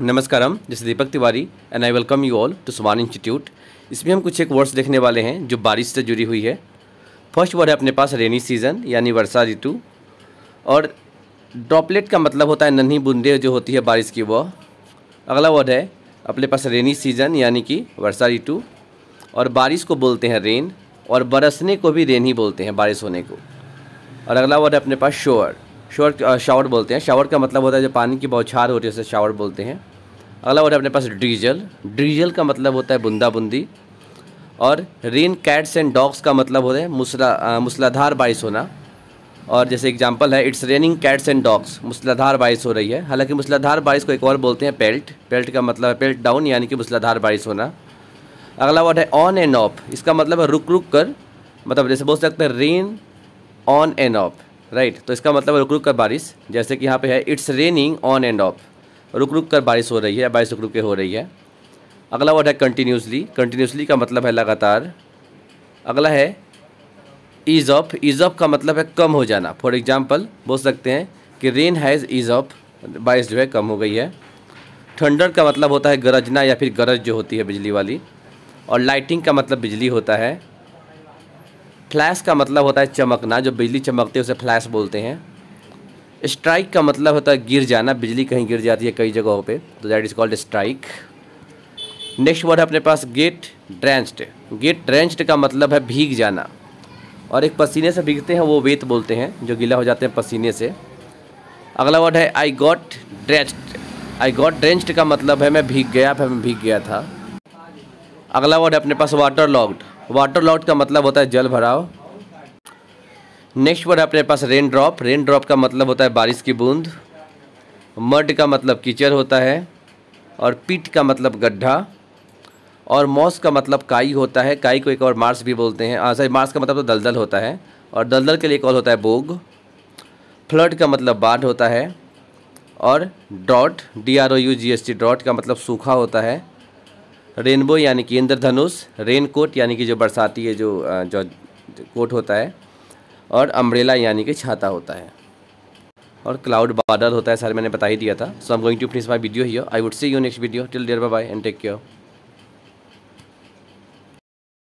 नमस्कारम this Deepak Tiwari and I welcome you all to Suman institute इसमें हम कुछ एक वर्ड्स देखने वाले हैं जो बारिश से जुड़ी हुई है फर्स्ट वर्ड है अपने पास रेनी सीजन यानी वर्षा ऋतु और ड्रॉपलेट का मतलब होता है नन्ही बूंदे जो होती है बारिश की वह अगला वर्ड है अपने पास रेनी सीजन यानी कि वर्षा ऋतु और बारिश को बोलते हैं रेन और बरसने को भी रेन ही बोलते हैं बारिश होने को और अगला वर्ड है अपने पास शोअर शॉर्ट शावर uh, बोलते हैं शावर का मतलब होता है जो पानी की बौछार हो रही है उसे शावर बोलते हैं अगला वर्ड है अपने पास ड्रीजल ड्रीजल का मतलब होता है बूंदा बूंदी और रेन कैट्स एंड डॉग्स का मतलब होता है मूसला uh, मूसलाधार बारिश होना और जैसे एग्जांपल है it's raining cats and dogs मूसलाधार बारिश हो रही है हालांकि मूसलाधार बारिश को एक और बोलते हैं पेल्ट पेल्ट का मतलब है पेल्ट डाउन यानी कि मूसलाधार बारिश होना अगला वर्ड है ऑन एंड ऑफ इसका मतलब है रुक रुक कर मतलब जैसे बोल सकते हैं rain on and off right तो इसका मतलब रुक रुक कर बारिश जैसे कि यहाँ पे है it's raining on and off रुक रुक कर बारिश हो रही है बारिश रुक रुक के हो रही है अगला वर्ड है कंटिन्यूसली कंटिन्यूसली का मतलब है लगातार अगला है ईज ऑफ ईज ऑफ का मतलब है कम हो जाना फॉर एग्जाम्पल बोल सकते हैं कि रेन हैज़ ईज ऑफ बारिश जो है कम हो गई है थंडर का मतलब होता है गरजना या फिर गरज जो होती है बिजली वाली और लाइटिंग का मतलब बिजली होता है फ्लैश का मतलब होता है चमकना जो बिजली चमकती है उसे फ्लैश बोलते हैं स्ट्राइक का मतलब होता है गिर जाना बिजली कहीं गिर जाती है कई जगहों पे तो that is called strike next word है अपने पास गेट ड्रेंच्ड गेट ड्रेंच्ड का मतलब है भीग जाना और एक पसीने से भीगते हैं वो वेत बोलते हैं जो गीला हो जाते हैं पसीने से अगला वर्ड है I got drenched I got drenched का मतलब है मैं भीग गया फिर मैं भीग गया था अगला वर्ड है अपने पास वाटर लॉग्ड वाटर लॉट का मतलब होता है जल भराव नेक्स्ट वर्ड अपने पास रेन ड्रॉप रेन ड्रॉप का मतलब होता है बारिश की बूंद मड का मतलब कीचड़ होता है और पीट का मतलब गड्ढा और मॉस का मतलब काई होता है काई को एक और मार्स भी बोलते हैं हाँ, सॉरी मार्स का मतलब तो दलदल होता है और दलदल के लिए एक और होता है बोग फ्लड का मतलब बाढ़ होता है और dot D R O U G S T dot का मतलब सूखा होता है रेनबो यानी कि इंद्रधनुष रेन कोट यानी कि जो बरसाती है जो जो कोट होता है और अम्ब्रेला यानी कि छाता होता है और क्लाउड बादल होता है सर मैंने बता ही दिया था so am going to finish my video here I would see you next video till there bye bye and take care